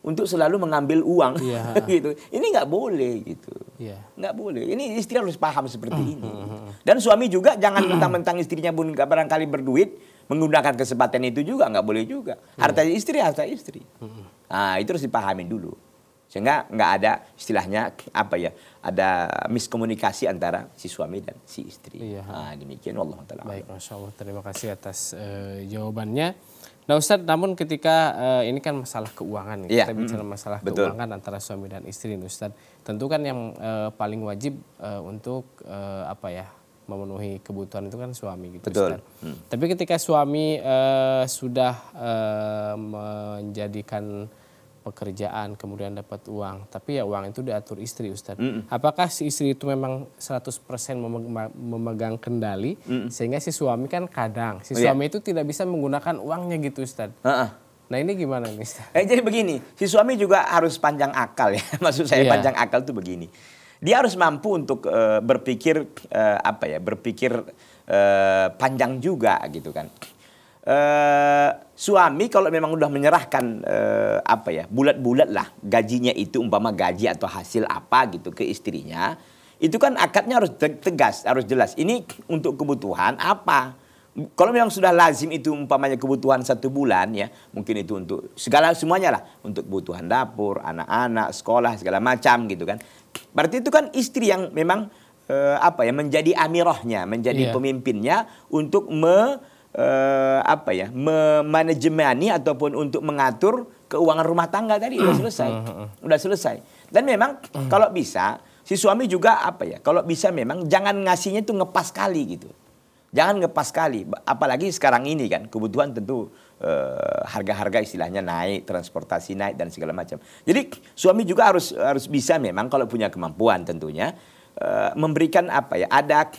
untuk selalu mengambil uang yeah. gitu. Ini nggak boleh gitu. Yeah. Nggak boleh. Ini istri harus paham seperti mm. ini. Hmm, hmm, hmm. Dan suami juga jangan mentang-mentang istrinya pun barangkali berduit menggunakan kesempatan itu juga nggak boleh juga. Iya. Harta yeah. istri harta istri. Mm. Nah, itu harus dipahami dulu. Sehingga nggak ada istilahnya apa ya? Ada miskomunikasi antara si suami dan si istri. Yeah. Iya. Nah, demikian Allah taala. Allah. Terima kasih atas uh, jawabannya. Nah Ustadz, namun ketika uh, ini kan masalah keuangan, ya. kita bicara hmm, masalah Betul. keuangan antara suami dan istri, Ustadz. Tentu kan yang uh, paling wajib uh, untuk uh, apa ya memenuhi kebutuhan itu kan suami gitu. Betul. Ustaz. Hmm. Tapi ketika suami uh, sudah uh, menjadikan pekerjaan kemudian dapat uang tapi ya uang itu diatur istri Ustadz. Mm Apakah si istri itu memang 100% persen memegang kendali mm sehingga si suami kan kadang si oh, iya. suami yeah. itu tidak bisa menggunakan uangnya gitu Ustadz. Uh -uh. Nah ini gimana nih Ustaz? Eh, jadi begini, si suami juga harus panjang akal ya. Maksud saya yeah. panjang akal itu begini. Dia harus mampu untuk uh, berpikir uh, apa ya, berpikir uh, panjang juga gitu kan eh, suami kalau memang udah menyerahkan eh, apa ya bulat-bulat lah gajinya itu umpama gaji atau hasil apa gitu ke istrinya itu kan akadnya harus tegas harus jelas ini untuk kebutuhan apa kalau memang sudah lazim itu umpamanya kebutuhan satu bulan ya mungkin itu untuk segala semuanya lah untuk kebutuhan dapur anak-anak sekolah segala macam gitu kan berarti itu kan istri yang memang uh, apa ya menjadi amirohnya menjadi yeah. pemimpinnya untuk me uh, apa ya memanajemani ataupun untuk mengatur keuangan rumah tangga tadi udah hmm. selesai hmm, hmm, udah selesai dan memang kalau bisa si suami juga apa ya kalau bisa memang jangan ngasihnya itu ngepas kali gitu jangan ngepas kali apalagi sekarang ini kan kebutuhan tentu eh, harga-harga uh, istilahnya naik, transportasi naik dan segala macam. Jadi suami juga harus harus bisa memang kalau punya kemampuan tentunya Eh, memberikan apa ya ada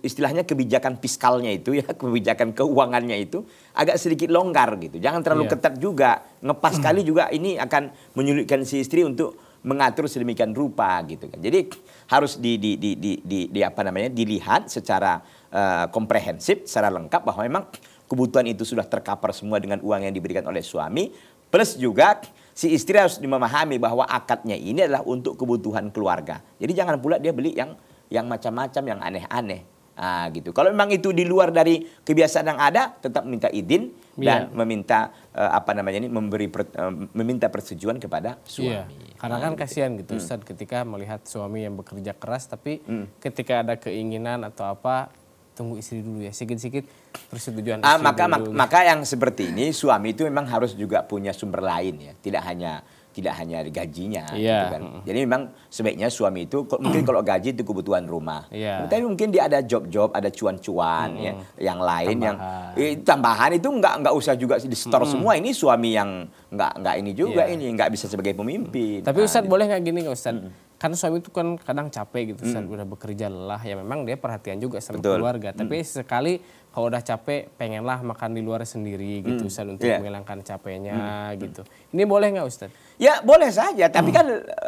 istilahnya kebijakan fiskalnya itu ya kebijakan keuangannya itu agak sedikit longgar gitu jangan terlalu yeah. ketat juga ngepas kali juga ini akan menyulitkan si istri untuk mengatur sedemikian rupa gitu kan jadi harus di di di di, di, di apa namanya dilihat secara uh, komprehensif secara lengkap bahwa memang kebutuhan itu sudah terkapar semua dengan uang yang diberikan oleh suami plus juga si istri harus memahami bahwa akadnya ini adalah untuk kebutuhan keluarga. Jadi jangan pula dia beli yang yang macam-macam yang aneh-aneh. Nah, gitu. Kalau memang itu di luar dari kebiasaan yang ada, tetap minta izin iya. dan meminta uh, apa namanya ini memberi per, uh, meminta persetujuan kepada suami. Yeah. Karena kan kasihan gitu, hmm. Ustaz ketika melihat suami yang bekerja keras tapi hmm. ketika ada keinginan atau apa tunggu istri dulu ya sedikit-sedikit persetujuan ah, maka dulu. maka yang seperti ini suami itu memang harus juga punya sumber lain ya tidak hanya tidak hanya gajinya yeah. gitu iya. kan. jadi memang sebaiknya suami itu mungkin mm. kalau gaji itu kebutuhan rumah yeah. tapi mungkin dia ada job-job ada cuan-cuan mm. ya yang lain tambahan. yang eh, tambahan itu nggak nggak usah juga di store mm. semua ini suami yang nggak nggak ini juga yeah. ini nggak bisa sebagai pemimpin tapi nah, Ustadz gitu. boleh nggak gini nggak Ustadz mm karena suami itu kan kadang capek gitu hmm. udah bekerja lelah ya memang dia perhatian juga sama Betul. keluarga mm. tapi hmm. sekali kalau udah capek pengenlah makan di luar sendiri gitu hmm. untuk yeah. menghilangkan capeknya hmm. gitu ini boleh nggak Ustaz? Ya boleh saja tapi hmm. kan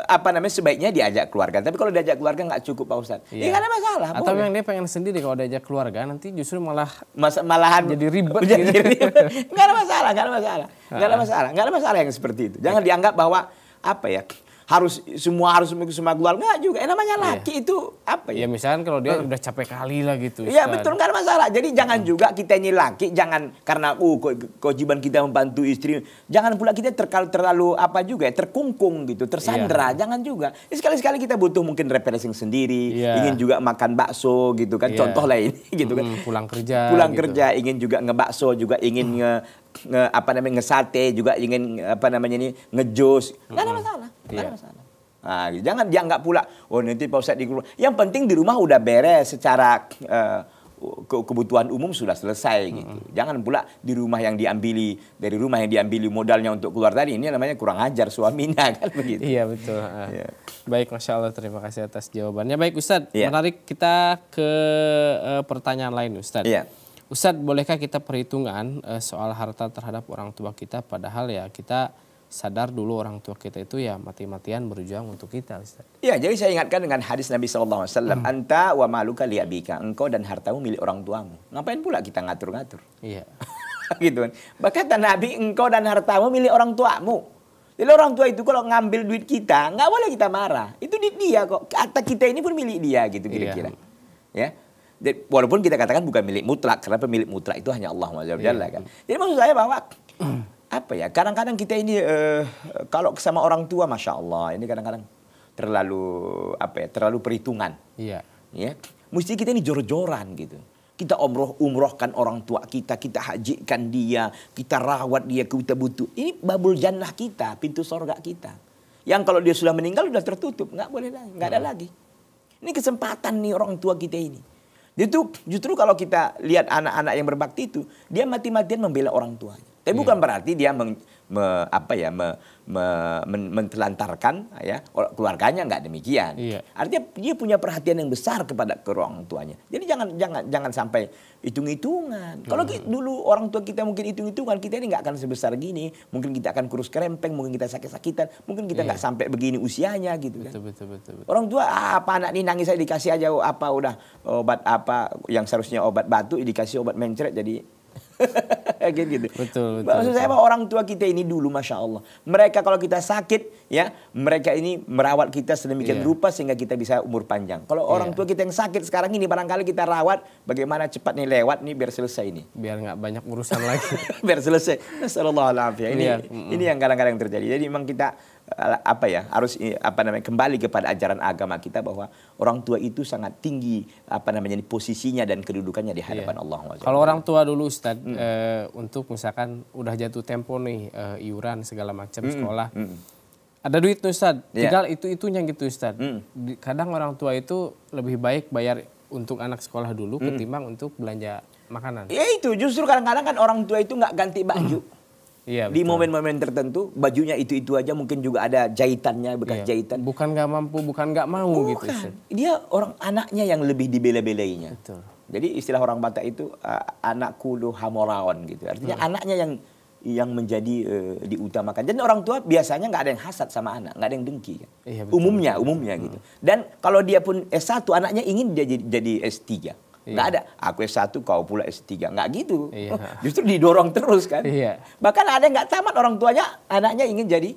apa namanya sebaiknya diajak keluarga tapi kalau diajak keluarga nggak cukup Pak Ustaz yeah. ya iya. nggak ada masalah atau boleh. yang dia pengen sendiri kalau diajak keluarga nanti justru malah Mas malahan jadi ribet jadi gitu. nggak ada masalah nggak ada masalah nggak ada ah. masalah nggak ada masalah yang seperti itu jangan ya. dianggap bahwa apa ya harus semua harus semua keluar nggak juga eh, namanya iya. laki iya. itu apa ya? ya misalkan kalau dia uh. udah capek kali lah gitu ya Ustaz. betul nggak masalah jadi jangan hmm. juga kita ini laki jangan karena uh ko kewajiban kita membantu istri jangan pula kita terlalu terlalu apa juga ya, terkungkung gitu tersandra iya. jangan juga ya, sekali sekali kita butuh mungkin refreshing sendiri iya. ingin juga makan bakso gitu kan iya. contoh lain gitu kan hmm, pulang kerja pulang gitu. kerja ingin juga ngebakso juga ingin hmm. nge nge, apa namanya ngesate juga ingin apa namanya ini ngejus nggak ada masalah nggak iya. ada masalah nah, jangan nggak pula oh nanti pak ustadz di rumah yang penting di rumah udah beres secara uh, kebutuhan umum sudah selesai gitu. Jangan pula di rumah yang diambili dari rumah yang diambili modalnya untuk keluar tadi ini namanya kurang ajar suaminya kan begitu. Iya betul. Yeah. Iya. Baik, masya Allah terima kasih atas jawabannya. Baik Ustadz, yeah. menarik kita ke uh, pertanyaan lain Ustadz. Yeah. Ustadz, bolehkah kita perhitungan uh, eh, soal harta terhadap orang tua kita padahal ya kita sadar dulu orang tua kita itu ya mati-matian berjuang untuk kita Ustaz. Ya, jadi saya ingatkan dengan hadis Nabi SAW. Hmm. Anta wa maluka liabika. Engkau dan hartamu milik orang tuamu. Ngapain pula kita ngatur-ngatur? Iya. gitu kan. Bahkan Nabi, engkau dan hartamu milik orang tuamu. Jadi orang tua itu kalau ngambil duit kita, nggak boleh kita marah. Itu duit dia kok. Kata kita ini pun milik dia gitu iya. kira-kira. Ya walaupun kita katakan bukan milik mutlak karena pemilik mutlak itu hanya Allah SWT. Iya. kan. Jadi maksud saya bahwa apa ya? Kadang-kadang kita ini uh, kalau sama orang tua masya Allah ini kadang-kadang terlalu apa ya? Terlalu perhitungan. Iya. Ya. Mesti kita ini jor-joran gitu kita umroh umrohkan orang tua kita, kita hajikan dia, kita rawat dia, kita butuh. Ini babul jannah kita, pintu sorga kita. Yang kalau dia sudah meninggal sudah tertutup, nggak boleh lagi, nggak ada iya. lagi. Ini kesempatan nih orang tua kita ini. Itu justru kalau kita lihat anak-anak yang berbakti itu, dia mati-matian membela orang tuanya. Tapi yeah. bukan berarti dia meng, me, apa ya me, me, men, mentelantarkan ya keluarganya nggak demikian. Iya. Artinya dia punya perhatian yang besar kepada orang tuanya. Jadi jangan jangan jangan sampai hitung-hitungan. Kalau hmm. dulu orang tua kita mungkin hitung-hitungan, kita ini nggak akan sebesar gini. Mungkin kita akan kurus kerempeng, mungkin kita sakit-sakitan, mungkin kita iya. nggak iya. sampai begini usianya gitu kan. betul, kan. Betul, betul, betul. Orang tua ah, apa anak ini nangis saya dikasih aja apa udah obat apa yang seharusnya obat batu dikasih obat mencret jadi gitu. Betul, betul. Maksud saya orang tua kita ini dulu masya Allah. Mereka kalau kita sakit ya mereka ini merawat kita sedemikian yeah. rupa sehingga kita bisa umur panjang. Kalau iya. orang tua kita yang sakit sekarang ini barangkali kita rawat bagaimana cepat nih lewat nih biar selesai ini. Biar nggak banyak urusan lagi. biar selesai. Nah, Ini iya, ini yang kadang-kadang terjadi. Jadi memang kita Eh, apa ya harus eh, apa namanya kembali kepada ajaran agama kita bahwa orang tua itu sangat tinggi apa namanya posisinya dan kedudukannya di iya. hadapan yeah. Allah. Kalau orang tua dulu Ustaz mm. e, untuk misalkan udah jatuh tempo nih e, iuran segala macam mm. sekolah. Mm. Ada duit tuh Ustaz, yeah. tinggal itu-itunya gitu Ustaz. Mm. Kadang orang tua itu lebih baik bayar untuk anak sekolah dulu mm. ketimbang untuk belanja makanan. Ya itu justru kadang-kadang kan orang tua itu nggak ganti baju. Iya, di momen-momen tertentu bajunya itu-itu aja mungkin juga ada jahitannya bekas iya. jahitan. Bukan nggak mampu, bukan nggak mau gitu, bukan. gitu. Sih. Dia orang anaknya yang lebih dibela-belainya. Jadi istilah orang Batak itu uh, anak kulu hamoraon gitu. Artinya hmm. anaknya yang yang menjadi uh, diutamakan. Jadi orang tua biasanya nggak ada yang hasad sama anak, nggak ada yang dengki. Ya. Iya, betul, umumnya, betul. umumnya hmm. gitu. Dan kalau dia pun S1 anaknya ingin jadi, jadi S3. Nggak iya. ada. Aku S1, kau pula S3. Enggak gitu. Iya. Oh, justru didorong terus kan. Iya. Bahkan ada yang nggak tamat orang tuanya, anaknya ingin jadi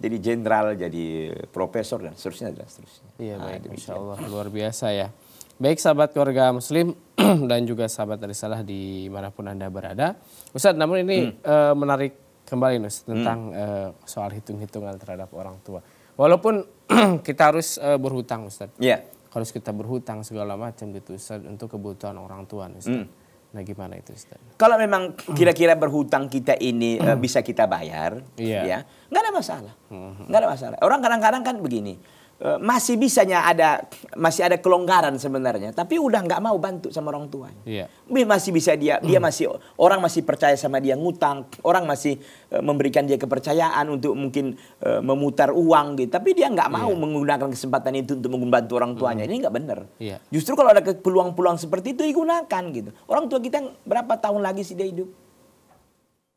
jadi jenderal, jadi profesor dan seterusnya dan seterusnya. Iya nah, baik, nah, insya Allah luar biasa ya. Baik sahabat keluarga muslim dan juga sahabat dari salah di manapun anda berada. Ustadz namun ini hmm. e, menarik kembali Nus hmm. tentang hmm. e, soal hitung-hitungan terhadap orang tua. Walaupun kita harus e, berhutang Ustadz. Iya. Yeah harus kita berhutang segala macam gitu Ustaz untuk kebutuhan orang tua Ustaz. Hmm. Nah gimana itu Ustaz? Kalau memang kira-kira berhutang kita ini eh, hmm. bisa kita bayar, yeah. ya nggak ada masalah, hmm. nggak ada masalah. Orang kadang-kadang kan begini, Eh, masih bisanya ada masih ada kelonggaran sebenarnya tapi udah nggak mau bantu sama orang tuanya yeah. masih bisa dia mm. dia masih orang masih percaya sama dia ngutang orang masih uh, memberikan dia kepercayaan untuk mungkin uh, memutar uang gitu tapi dia nggak mau yeah. menggunakan kesempatan itu untuk membantu orang tuanya mm. ini nggak benar yeah. justru kalau ada peluang-peluang seperti itu digunakan gitu orang tua kita berapa tahun lagi sih dia hidup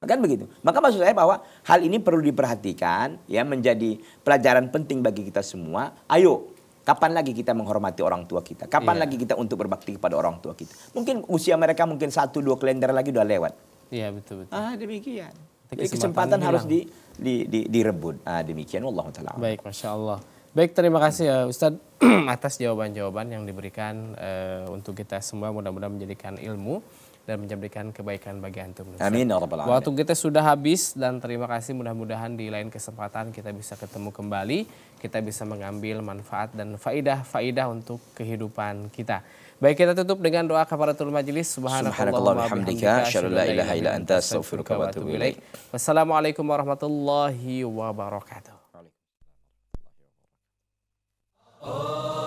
Kan begitu. Maka maksud saya bahwa hal ini perlu diperhatikan ya menjadi pelajaran penting bagi kita semua. Ayo Kapan lagi kita menghormati orang tua kita? Kapan yeah. lagi kita untuk berbakti kepada orang tua kita? Mungkin usia mereka mungkin satu dua kalender lagi udah lewat. Iya yeah, betul betul. Ah demikian. Jadi kesempatan, harus di, di, di, direbut. Ah demikian. Allah taala. Baik, masya Allah. Baik, terima kasih ya Ustadz atas jawaban-jawaban yang diberikan uh, untuk kita semua mudah-mudahan menjadikan ilmu dan menjadikan kebaikan bagi antum. Amin ya Waktu kita sudah habis dan terima kasih mudah-mudahan di lain kesempatan kita bisa ketemu kembali, kita bisa mengambil manfaat dan faidah-faidah untuk kehidupan kita. Baik kita tutup dengan doa kafaratul majlis subhanakallah bihamdika asyhadu ilaha illa anta wa atubu Wassalamualaikum warahmatullahi wabarakatuh. Oh